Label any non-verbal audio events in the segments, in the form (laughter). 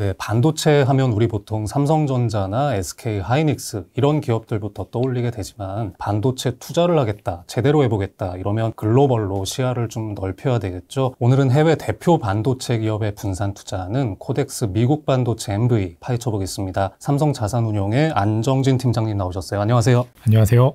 네, 반도체 하면 우리 보통 삼성전자나 SK 하이닉스 이런 기업들부터 떠올리게 되지만 반도체 투자를 하겠다, 제대로 해보겠다 이러면 글로벌로 시야를 좀 넓혀야 되겠죠. 오늘은 해외 대표 반도체 기업의 분산 투자하는 코덱스 미국 반도체 MV 파헤쳐 보겠습니다. 삼성 자산운용의 안정진 팀장님 나오셨어요. 안녕하세요. 안녕하세요.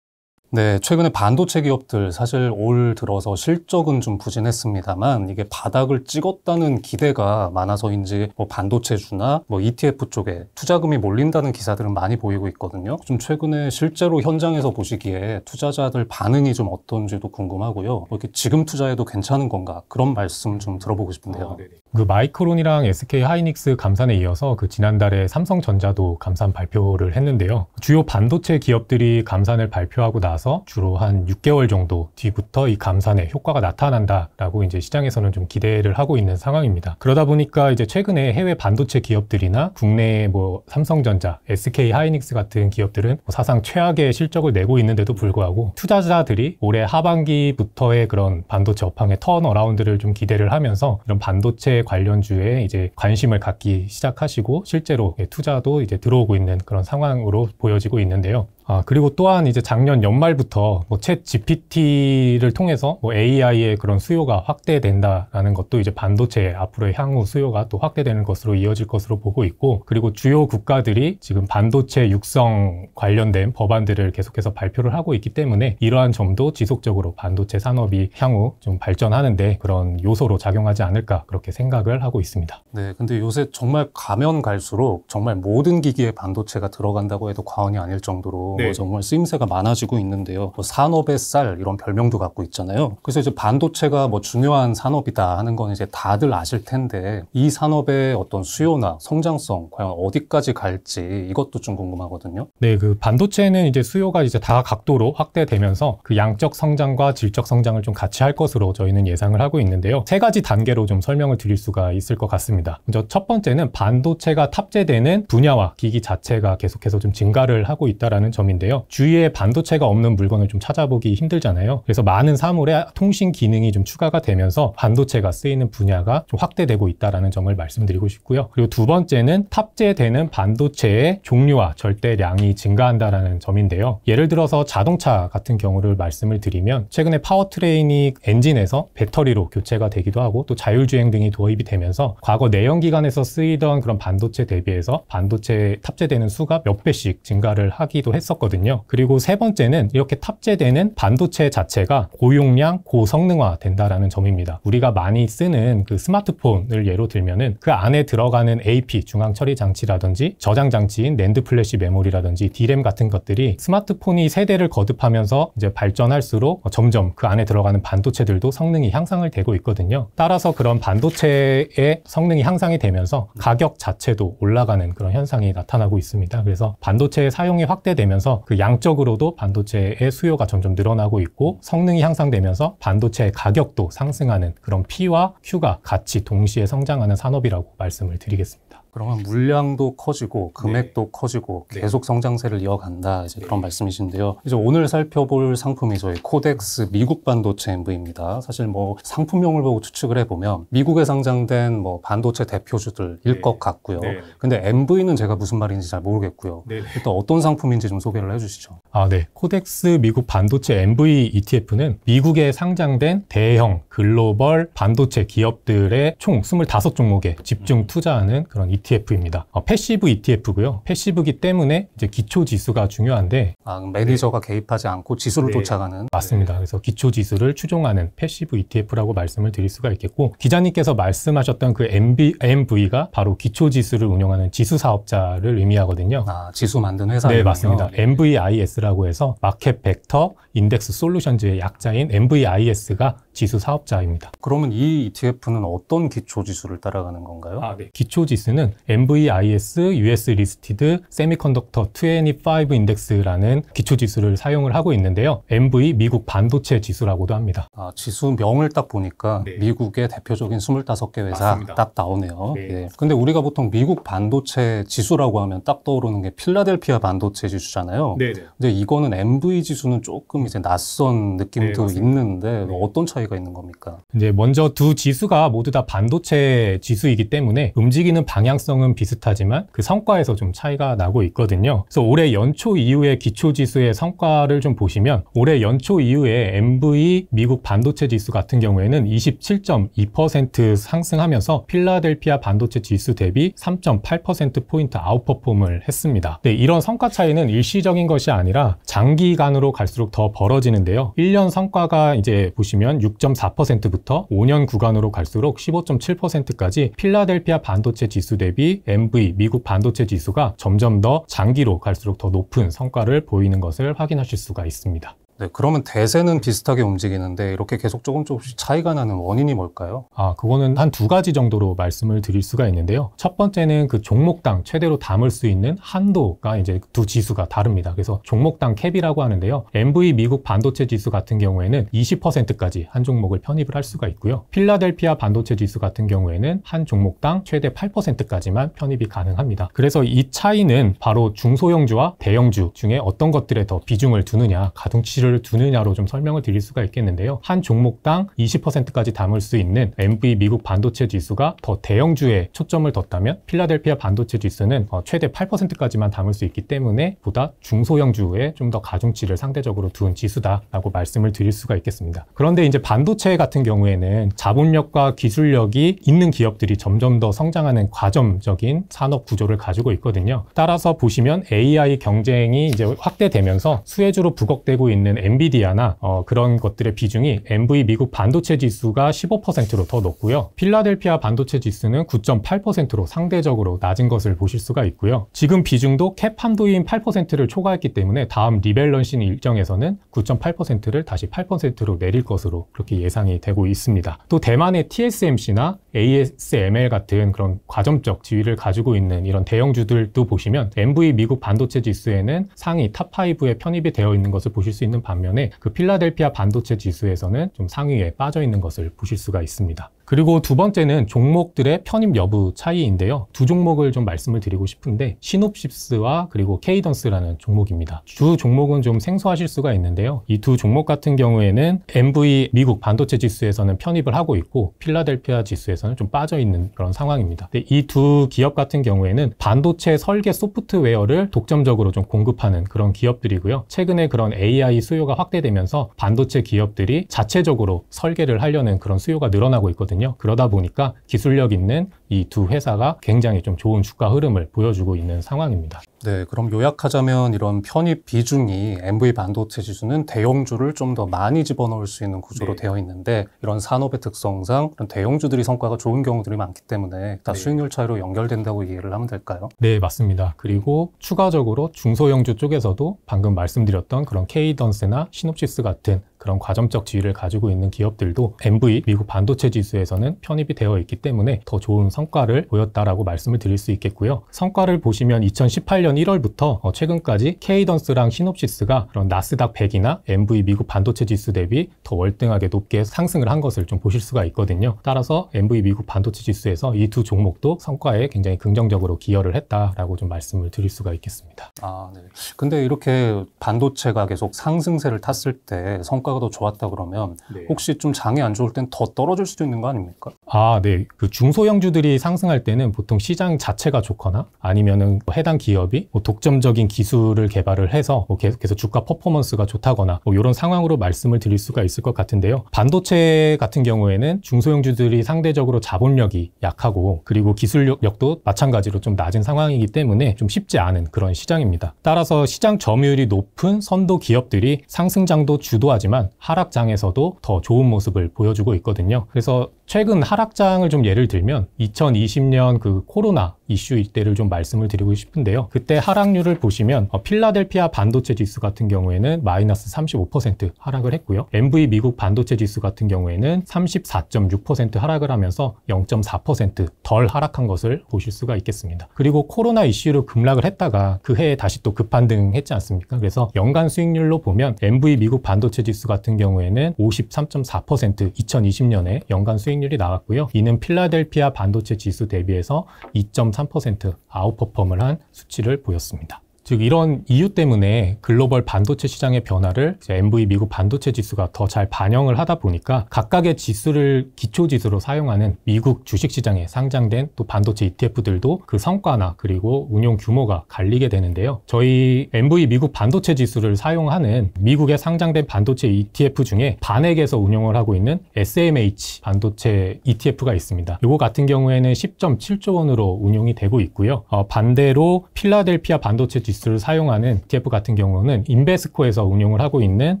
네, 최근에 반도체 기업들 사실 올 들어서 실적은 좀 부진했습니다만 이게 바닥을 찍었다는 기대가 많아서인지 뭐 반도체주나 뭐 ETF 쪽에 투자금이 몰린다는 기사들은 많이 보이고 있거든요. 좀 최근에 실제로 현장에서 보시기에 투자자들 반응이 좀 어떤지도 궁금하고요. 뭐 이렇게 지금 투자해도 괜찮은 건가 그런 말씀 좀 들어보고 싶은데요. 아, 그 마이크론이랑 SK 하이닉스 감산에 이어서 그 지난달에 삼성전자도 감산 발표를 했는데요. 주요 반도체 기업들이 감산을 발표하고 나서 주로 한 6개월 정도 뒤부터 이 감산의 효과가 나타난다라고 이제 시장에서는 좀 기대를 하고 있는 상황입니다. 그러다 보니까 이제 최근에 해외 반도체 기업들이나 국내의 뭐 삼성전자, SK 하이닉스 같은 기업들은 뭐 사상 최악의 실적을 내고 있는데도 불구하고 투자자들이 올해 하반기부터의 그런 반도체 업황의 턴어라운드를 좀 기대를 하면서 이런 반도체 관련주에 이제 관심을 갖기 시작하시고 실제로 투자도 이제 들어오고 있는 그런 상황으로 보여지고 있는데요. 아, 그리고 또한 이제 작년 연말부터 뭐챗 GPT를 통해서 뭐 AI의 그런 수요가 확대된다라는 것도 이제 반도체 앞으로의 향후 수요가 또 확대되는 것으로 이어질 것으로 보고 있고 그리고 주요 국가들이 지금 반도체 육성 관련된 법안들을 계속해서 발표를 하고 있기 때문에 이러한 점도 지속적으로 반도체 산업이 향후 좀 발전하는데 그런 요소로 작용하지 않을까 그렇게 생각을 하고 있습니다. 네, 근데 요새 정말 가면 갈수록 정말 모든 기기에 반도체가 들어간다고 해도 과언이 아닐 정도로 네. 뭐 정말 쓰임새가 많아지고 있는데요. 뭐 산업의 쌀 이런 별명도 갖고 있잖아요. 그래서 이제 반도체가 뭐 중요한 산업이다 하는 건 이제 다들 아실 텐데 이 산업의 어떤 수요나 성장성 과연 어디까지 갈지 이것도 좀 궁금하거든요. 네, 그 반도체는 이제 수요가 이제 다 각도로 확대되면서 그 양적 성장과 질적 성장을 좀 같이 할 것으로 저희는 예상을 하고 있는데요. 세 가지 단계로 좀 설명을 드릴 수가 있을 것 같습니다. 먼저 첫 번째는 반도체가 탑재되는 분야와 기기 자체가 계속해서 좀 증가를 하고 있다라는 점. 점인데요. 주위에 반도체가 없는 물건을 좀 찾아보기 힘들잖아요. 그래서 많은 사물에 통신 기능이 좀 추가가 되면서 반도체가 쓰이는 분야가 좀 확대되고 있다는 점을 말씀드리고 싶고요. 그리고 두 번째는 탑재되는 반도체의 종류와 절대량이 증가한다는 점인데요. 예를 들어서 자동차 같은 경우를 말씀을 드리면 최근에 파워트레인이 엔진에서 배터리로 교체가 되기도 하고 또 자율주행 등이 도입이 되면서 과거 내연기관에서 쓰이던 그런 반도체 대비해서 반도체에 탑재되는 수가 몇 배씩 증가를 하기도 했었 했었거든요. 그리고 세 번째는 이렇게 탑재되는 반도체 자체가 고용량, 고성능화 된다라는 점입니다. 우리가 많이 쓰는 그 스마트폰을 예로 들면은 그 안에 들어가는 AP 중앙 처리 장치라든지 저장 장치인 랜드 플래시 메모리라든지 D램 같은 것들이 스마트폰이 세대를 거듭하면서 이제 발전할수록 점점 그 안에 들어가는 반도체들도 성능이 향상을 되고 있거든요. 따라서 그런 반도체의 성능이 향상이 되면서 가격 자체도 올라가는 그런 현상이 나타나고 있습니다. 그래서 반도체의 사용이 확대되면서 하면서 그 양적으로도 반도체의 수요가 점점 늘어나고 있고 성능이 향상되면서 반도체의 가격도 상승하는 그런 P와 Q가 같이 동시에 성장하는 산업이라고 말씀을 드리겠습니다. 그러면 물량도 커지고 금액도 네. 커지고 네. 계속 성장세를 이어간다 이제 그런 네. 말씀이신데요. 이제 오늘 살펴볼 상품이 저희 코덱스 미국 반도체 MV입니다. 사실 뭐 상품명을 보고 추측을 해보면 미국에 상장된 뭐 반도체 대표주들일 네. 것 같고요. 근데 MV는 제가 무슨 말인지 잘 모르겠고요. 일단 어떤 상품인지 좀 소개를 해주시죠. 아, 네. 코덱스 미국 반도체 MV ETF는 미국에 상장된 대형 글로벌 반도체 기업들의 총 25종목에 집중 음. 투자하는 그런 ETF ETF입니다. 어, 패시브 ETF고요. 패시브기 때문에 이제 기초 지수가 중요한데 아, 매니저가 네. 개입하지 않고 지수를 네. 쫓아가는 맞습니다. 네. 그래서 기초 지수를 추종하는 패시브 ETF라고 말씀을 드릴 수가 있겠고 기자님께서 말씀하셨던 그 MB, MV가 바로 기초 지수를 운영하는 지수 사업자를 의미하거든요. 아, 지수 만든 회사 네, 맞습니다. 네. MVIS라고 해서 마켓 벡터 인덱스 솔루션즈의 약자인 MVIS가 지수 사업자입니다. 그러면 이 ETF는 어떤 기초 지수를 따라가는 건가요? 아, 네. 기초 지수는 MVIS US 리스티드 세미컨덕터 25 인덱스라는 기초 지수를 사용을 하고 있는데요. MV 미국 반도체 지수라고도 합니다. 아, 지수명을 딱 보니까 네. 미국의 대표적인 25개 회사 맞습니다. 딱 나오네요. 네. 예. 근데 우리가 보통 미국 반도체 지수라고 하면 딱 떠오르는 게 필라델피아 반도체 지수잖아요. 네, 네. 근데 이거는 MV 지수는 조금 이제 낯선 느낌도 네, 있는데 네. 어떤 차이 차이가 있는 겁니까? 이제 먼저 두 지수가 모두 다 반도체 지수이기 때문에 움직이는 방향성은 비슷하지만 그 성과에서 좀 차이가 나고 있거든요. 그래서 올해 연초 이후에 기초 지수의 성과를 좀 보시면 올해 연초 이후에 MV 미국 반도체 지수 같은 경우에는 27.2% 상승하면서 필라델피아 반도체 지수 대비 3.8% 포인트 아웃퍼폼을 했습니다. 네, 이런 성과 차이는 일시적인 것이 아니라 장기간으로 갈수록 더 벌어지는데요. 1년 성과가 이제 보시면 6.8% 6.4%부터 5년 구간으로 갈수록 15.7%까지 필라델피아 반도체 지수 대비 MV 미국 반도체 지수가 점점 더 장기로 갈수록 더 높은 성과를 보이는 것을 확인하실 수가 있습니다. 네, 그러면 대세는 비슷하게 움직이는데 이렇게 계속 조금 조금씩 차이가 나는 원인이 뭘까요? 아, 그거는 한 두 가지 정도로 말씀을 드릴 수가 있는데요. 첫 번째는 그 종목당 최대로 담을 수 있는 한도가 이제 두 지수가 다릅니다. 그래서 종목당 캡이라고 하는데요. MV 미국 반도체 지수 같은 경우에는 20%까지 한 종목을 편입을 할 수가 있고요. 필라델피아 반도체 지수 같은 경우에는 한 종목당 최대 8%까지만 편입이 가능합니다. 그래서 이 차이는 바로 중소형주와 대형주 중에 어떤 것들에 더 비중을 두느냐, 가동치를 목표를 두느냐로 좀 설명을 드릴 수가 있겠는데요. 한 종목당 20%까지 담을 수 있는 MV 미국 반도체 지수가 더 대형주에 초점을 뒀다면 필라델피아 반도체 지수는 어, 최대 8%까지만 담을 수 있기 때문에 보다 중소형주에 좀 더 가중치를 상대적으로 둔 지수다라고 말씀을 드릴 수가 있겠습니다. 그런데 이제 반도체 같은 경우에는 자본력과 기술력이 있는 기업들이 점점 더 성장하는 과점적인 산업 구조를 가지고 있거든요. 따라서 보시면 AI 경쟁이 이제 확대되면서 수혜주로 부각되고 있는 엔비디아나 어, 그런 것들의 비중이 MV 미국 반도체 지수가 15%로 더 높고요. 필라델피아 반도체 지수는 9.8%로 상대적으로 낮은 것을 보실 수가 있고요. 지금 비중도 캡 한도인 8%를 초과했기 때문에 다음 리밸런싱 일정에서는 9.8%를 다시 8%로 내릴 것으로 그렇게 예상이 되고 있습니다. 또 대만의 TSMC나 ASML 같은 그런 과점적 지위를 가지고 있는 이런 대형주들도 보시면 MV 미국 반도체 지수에는 상위 탑5에 편입이 되어 있는 것을 보실 수 있는 반면에 그 필라델피아 반도체 지수에서는 좀 상위에 빠져 있는 것을 보실 수가 있습니다. 그리고 두 번째는 종목들의 편입 여부 차이인데요. 두 종목을 좀 말씀을 드리고 싶은데 시놉시스와 그리고 케이던스라는 종목입니다. 두 종목은 좀 생소하실 수가 있는데요. 이 두 종목 같은 경우에는 MV 미국 반도체 지수에서는 편입을 하고 있고 필라델피아 지수에서는 좀 빠져 있는 그런 상황입니다. 이 두 기업 같은 경우에는 반도체 설계 소프트웨어를 독점적으로 좀 공급하는 그런 기업들이고요. 최근에 그런 AI 수요가 확대되면서 반도체 기업들이 자체적으로 설계를 하려는 그런 수요가 늘어나고 있거든요. 있거든요. 그러다 보니까 기술력 있는 이 두 회사가 굉장히 좀 좋은 주가 흐름을 보여주고 있는 상황입니다. 네, 그럼 요약하자면 이런 편입 비중이 MV 반도체 지수는 대형주를 좀 더 많이 집어넣을 수 있는 구조로 네. 되어 있는데 이런 산업의 특성상 이런 대형주들이 성과가 좋은 경우들이 많기 때문에 다 네. 수익률 차이로 연결된다고 이해를 하면 될까요? 네, 맞습니다. 그리고 추가적으로 중소형주 쪽에서도 방금 말씀드렸던 그런 케이던스나 시놉시스 같은 그런 과정적 지위를 가지고 있는 기업들도 MV 미국 반도체 지수에서는 편입이 되어 있기 때문에 더 좋은 성과를 보였다라고 말씀을 드릴 수 있겠고요. 성과를 보시면 2018년 1월부터 어, 최근까지 케이던스랑 시놉시스가 그런 나스닥 100이나 MV 미국 반도체 지수 대비 더 월등하게 높게 상승을 한 것을 좀 보실 수가 있거든요. 따라서 MV 미국 반도체 지수에서 이 두 종목도 성과에 굉장히 긍정적으로 기여를 했다라고 좀 말씀을 드릴 수가 있겠습니다. 아, 네. 근데 이렇게 반도체가 계속 상승세를 탔을 때 성과 평가가 더 좋았다 그러면 네. 혹시 좀 장이 안 좋을 땐 더 떨어질 수도 있는 거 아닙니까? 아, 네. 그 중소형주들이 상승할 때는 보통 시장 자체가 좋거나 아니면은 뭐 해당 기업이 뭐 독점적인 기술을 개발을 해서 뭐 계속해서 주가 퍼포먼스가 좋다거나 뭐 이런 상황으로 말씀을 드릴 수가 있을 것 같은데요. 반도체 같은 경우에는 중소형주들이 상대적으로 자본력이 약하고 그리고 기술력도 마찬가지로 좀 낮은 상황이기 때문에 좀 쉽지 않은 그런 시장입니다. 따라서 시장 점유율이 높은 선도 기업들이 상승장도 주도하지만 하락 장에서도 더 좋은 모습을 보여주고 있거든요. 그래서 최근 하락장을 좀 예를 들면 2020년 그 코로나 이슈 이때를 좀 말씀을 드리고 싶은데요. 그때 하락률을 보시면 어, 필라델피아 반도체 지수 같은 경우에는 마이너스 35% 하락을 했고요. MV 미국 반도체 지수 같은 경우에는 34.6% 하락을 하면서 0.4%덜 하락한 것을 보실 수가 있겠습니다. 그리고 코로나 이슈로 급락을 했다가 그 해에 다시 또 급반등했지 않습니까? 그래서 연간 수익률로 보면 MV 미국 반도체 지수 같은 경우에는 53.4% 2020년에 연간 수익 률 상승률이 나왔고요. 이는 필라델피아 반도체 지수 대비해서 2.3%아웃퍼펌을한 수치를 보였습니다. 즉 이런 이유 때문에 글로벌 반도체 시장의 변화를 MV 미국 반도체 지수가 더 잘 반영을 하다 보니까 각각의 지수를 기초 지수로 사용하는 미국 주식 시장에 상장된 또 반도체 ETF들도 그 성과나 그리고 운용 규모가 갈리게 되는데요. 저희 MV 미국 반도체 지수를 사용하는 미국에 상장된 반도체 ETF 중에 반액에서 운용을 하고 있는 SMH 반도체 ETF가 있습니다. 이거 같은 경우에는 10.7조 원으로 운용이 되고 있고요. 어, 반대로 필라델피아 반도체 지수 지수를 사용하는 ETF 같은 경우는 인베스코에서 운영을 하고 있는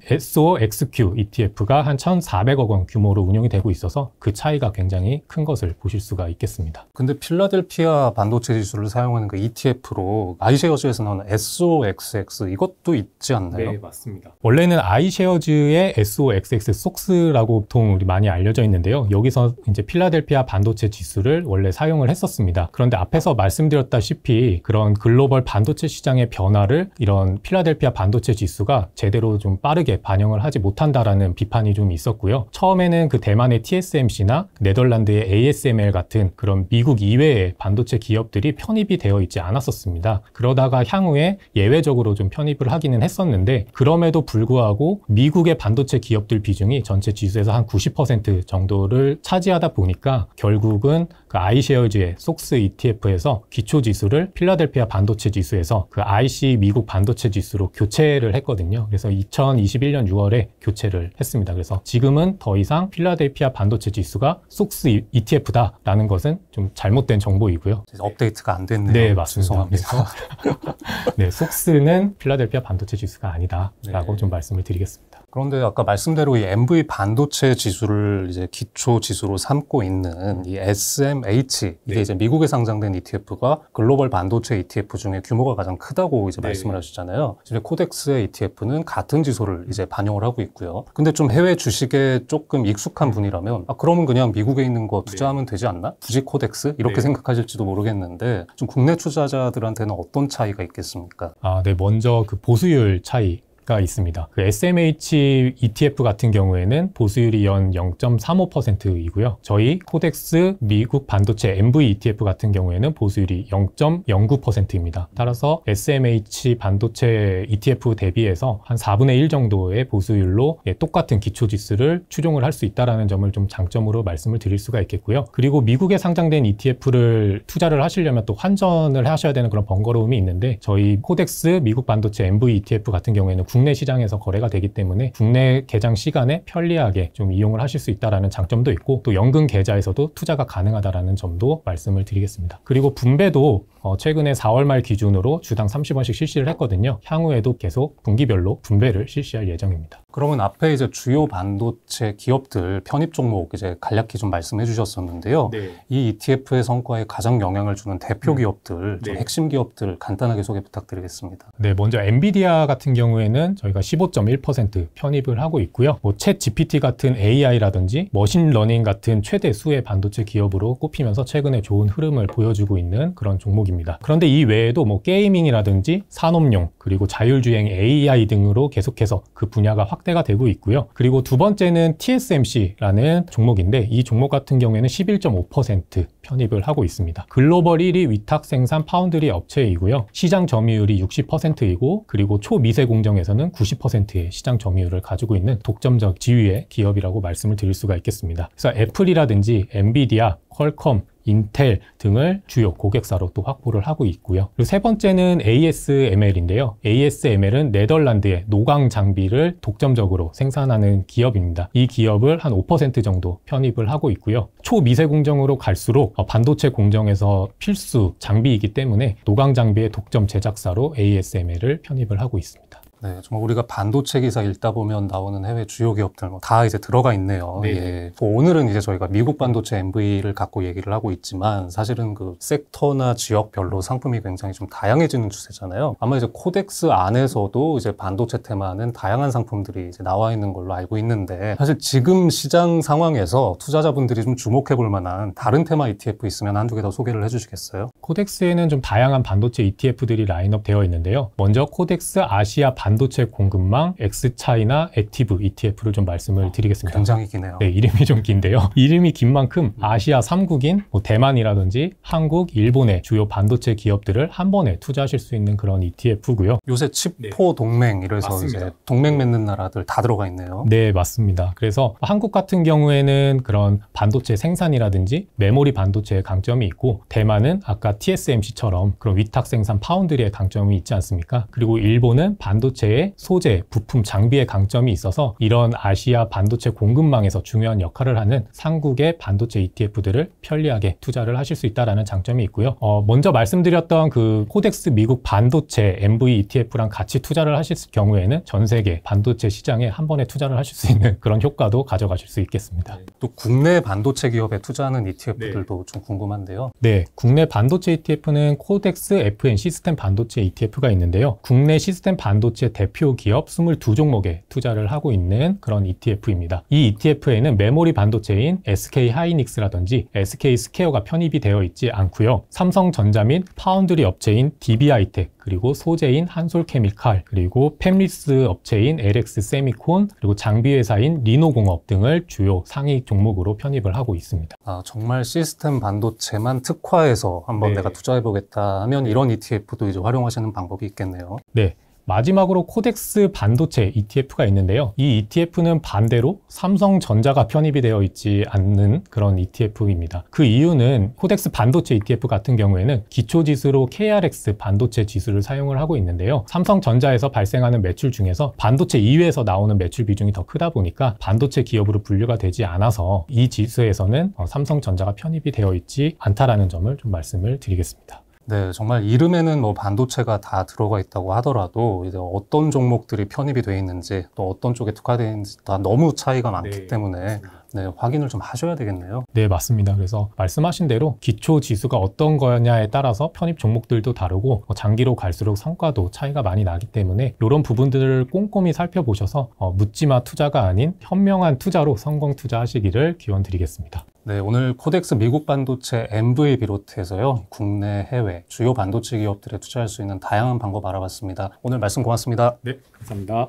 SOXQ ETF가 한 1,400억 원 규모로 운영이 되고 있어서 그 차이가 굉장히 큰 것을 보실 수가 있겠습니다. 근데 필라델피아 반도체 지수를 사용하는 그 ETF로 아이쉐어즈에서 나오는 SOXX 이것도 있지 않나요? 네, 맞습니다. 원래는 아이쉐어즈의 SOXX 속스라고 보통 우리 많이 알려져 있는데요. 여기서 이제 필라델피아 반도체 지수를 원래 사용을 했었습니다. 그런데 앞에서 말씀드렸다시피 그런 글로벌 반도체 시장에 시장의 변화를 이런 필라델피아 반도체 지수가 제대로 좀 빠르게 반영을 하지 못한다라는 비판이 좀 있었고요. 처음에는 그 대만의 TSMC나 네덜란드의 ASML 같은 그런 미국 이외의 반도체 기업들이 편입이 되어 있지 않았었습니다. 그러다가 향후에 예외적으로 좀 편입을 하기는 했었는데 그럼에도 불구하고 미국의 반도체 기업들 비중이 전체 지수에서 한 90% 정도를 차지하다 보니까 결국은 그 아이쉐어즈의 속스 ETF에서 기초 지수를 필라델피아 반도체 지수에서 그 IC 미국 반도체 지수로 교체를 했거든요. 그래서 2021년 6월에 교체를 했습니다. 그래서 지금은 더 이상 필라델피아 반도체 지수가 속스 ETF다라는 것은 좀 잘못된 정보이고요. 업데이트가 안 됐네요. 네, 맞습니다. 그래서 (laughs) 네, 속스는 필라델피아 반도체 지수가 아니다라고 네. 좀 말씀을 드리겠습니다. 그런데 아까 말씀대로 이 MV 반도체 지수를 이제 기초 지수로 삼고 있는 이 SMH 이게 네. 이제 미국에 상장된 ETF가 글로벌 반도체 ETF 중에 규모가 가장 크다고 이제 네. 말씀을 하셨잖아요. 이제 코덱스의 ETF는 같은 지수를 이제 반영을 하고 있고요. 근데 좀 해외 주식에 조금 익숙한 음. 분이라면 아 그러면 그냥 미국에 있는 거 투자하면 네. 되지 않나? 굳이 코덱스 이렇게 네. 생각하실지도 모르겠는데 좀 국내 투자자들한테는 어떤 차이가 있겠습니까? 아, 네 먼저 그 보수율 차이 가 있습니다. 그 SMH ETF 같은 경우에는 보수율이 연 0.35%이고요. 저희 코덱스 미국 반도체 MV ETF 같은 경우에는 보수율이 0.09%입니다. 따라서 SMH 반도체 ETF 대비해서 한 4분의 1 정도의 보수율로 예, 똑같은 기초지수를 추종을 할 수 있다는 점을 좀 장점으로 말씀을 드릴 수가 있겠고요. 그리고 미국에 상장된 ETF를 투자를 하시려면 또 환전을 하셔야 되는 그런 번거로움이 있는데 저희 코덱스 미국 반도체 MV ETF 같은 경우에는 국내 국내 시장에서 거래가 되기 때문에 국내 개장 시간에 편리하게 좀 이용을 하실 수 있다라는 장점도 있고 또 연금 계좌에서도 투자가 가능하다라는 점도 말씀을 드리겠습니다. 그리고 분배도 어, 최근에 4월 말 기준으로 주당 30원씩 실시를 했거든요. 향후에도 계속 분기별로 분배를 실시할 예정입니다. 그러면 앞에 이제 주요 반도체 기업들 편입 종목 이제 간략히 좀 말씀해 주셨었는데요. 네. 이 ETF의 성과에 가장 영향을 주는 대표 음. 기업들, 네. 핵심 기업들 간단하게 소개 부탁드리겠습니다. 네, 먼저 엔비디아 같은 경우에는 저희가 15.1% 편입을 하고 있고요. 뭐 챗 GPT 같은 AI라든지 머신러닝 같은 최대 수의 반도체 기업으로 꼽히면서 최근에 좋은 흐름을 보여주고 있는 그런 종목입니다. 영역입니다. 그런데 이 외에도 뭐 게이밍이라든지 산업용 그리고 자율주행 AI 등으로 계속해서 그 분야가 확대가 되고 있고요. 그리고 두 번째는 TSMC라는 종목인데 이 종목 같은 경우에는 11.5% 편입을 하고 있습니다. 글로벌 1위 위탁 생산 파운드리 업체이고요. 시장 점유율이 60%이고 그리고 초미세 공정에서는 90%의 시장 점유율을 가지고 있는 독점적 지위의 기업이라고 말씀을 드릴 수가 있겠습니다. 그래서 애플이라든지 엔비디아, 퀄컴 인텔 등을 주요 고객사로 또 확보를 하고 있고요. 그리고 세 번째는 ASML인데요. ASML은 네덜란드의 노광 장비를 독점적으로 생산하는 기업입니다. 이 기업을 한 5% 정도 편입을 하고 있고요. 초미세 공정으로 갈수록 어, 반도체 공정에서 필수 장비이기 때문에 노광 장비의 독점 제작사로 ASML을 편입을 하고 있습니다. 네, 정말 우리가 반도체 기사 읽다 보면 나오는 해외 주요 기업들 뭐다 이제 들어가 있네요. 네. 예. 뭐 오늘은 이제 저희가 미국 반도체 MV를 갖고 얘기를 하고 있지만 사실은 그 섹터나 지역별로 상품이 굉장히 좀 다양해지는 추세잖아요. 아마 이제 코덱스 안에서도 이제 반도체 테마는 다양한 상품들이 이제 나와 있는 걸로 알고 있는데 사실 지금 시장 상황에서 투자자분들이 좀 주목해 볼 만한 다른 테마 ETF 있으면 한두 개 더 소개를 해 주시겠어요? 코덱스에는 좀 다양한 반도체 ETF들이 라인업 되어 있는데요. 먼저 코덱스 아시아 반도체 반도체 공급망, x 차이나 액티브 ETF를 좀 말씀을 어, 드리겠습니다. 굉장히 기네요. 네, 이름이 좀 긴데요. (laughs) 이름이 긴 만큼 음. 아시아 3국인 뭐 대만이라든지 한국, 일본의 주요 반도체 기업들을 한 번에 투자하실 수 있는 그런 ETF고요. 요새 칩포 네. 동맹 이래서 맞습니다. 이제 동맹 맺는 나라들 다 들어가 있네요. 네, 맞습니다. 그래서 한국 같은 경우에는 그런 반도체 생산이라든지 메모리 반도체의 강점이 있고 대만은 아까 TSMC처럼 그런 위탁 생산 파운드리의 강점이 있지 않습니까? 그리고 일본은 반도체 반도체의 소재, 부품, 장비의 강점이 있어서 이런 아시아 반도체 공급망에서 중요한 역할을 하는 상국의 반도체 ETF들을 편리하게 투자를 하실 수 있다는 장점이 있고요. 어, 먼저 말씀드렸던 그 코덱스 미국 반도체 MV ETF랑 같이 투자를 하실 경우에는 전 세계 반도체 시장에 한 번에 투자를 하실 수 있는 그런 효과도 가져가실 수 있겠습니다. 네. 또 국내 반도체 기업에 투자하는 ETF들도 네. 좀 궁금한데요. 네, 국내 반도체 ETF는 코덱스 FN 시스템 반도체 ETF가 있는데요. 국내 시스템 반도체 대표 기업 22종목에 투자를 하고 있는 그런 ETF입니다. 이 ETF에는 메모리 반도체인 SK 하이닉스라든지 SK 스퀘어가 편입이 되어 있지 않고요. 삼성전자 및 파운드리 업체인 DB하이텍 그리고 소재인 한솔케미칼, 그리고 팹리스 업체인 LX 세미콘, 그리고 장비 회사인 리노공업 등을 주요 상위 종목으로 편입을 하고 있습니다. 아, 정말 시스템 반도체만 특화해서 한번 네. 내가 투자해보겠다 하면 이런 ETF도 이제 활용하시는 방법이 있겠네요. 네. 마지막으로 코덱스 반도체 ETF가 있는데요. 이 ETF는 반대로 삼성전자가 편입이 되어 있지 않는 그런 ETF입니다. 그 이유는 코덱스 반도체 ETF 같은 경우에는 기초지수로 KRX 반도체 지수를 사용을 하고 있는데요. 삼성전자에서 발생하는 매출 중에서 반도체 이외에서 나오는 매출 비중이 더 크다 보니까 반도체 기업으로 분류가 되지 않아서 이 지수에서는 어, 삼성전자가 편입이 되어 있지 않다라는 점을 좀 말씀을 드리겠습니다. 네, 정말 이름에는 뭐 반도체가 다 들어가 있다고 하더라도 이제 어떤 종목들이 편입이 돼 있는지 또 어떤 쪽에 특화되어 있는지 다 너무 차이가 많기 네, 때문에 맞습니다. 네, 확인을 좀 하셔야 되겠네요. 네, 맞습니다. 그래서 말씀하신 대로 기초 지수가 어떤 거냐에 따라서 편입 종목들도 다르고 뭐 장기로 갈수록 성과도 차이가 많이 나기 때문에 이런 부분들을 꼼꼼히 살펴보셔서 어, 묻지마 투자가 아닌 현명한 투자로 성공 투자하시기를 기원 드리겠습니다. 네, 오늘 코덱스 미국 반도체 MV 비롯해서요. 국내, 해외 주요 반도체 기업들에 투자할 수 있는 다양한 방법 알아봤습니다. 오늘 말씀 고맙습니다. 네, 감사합니다.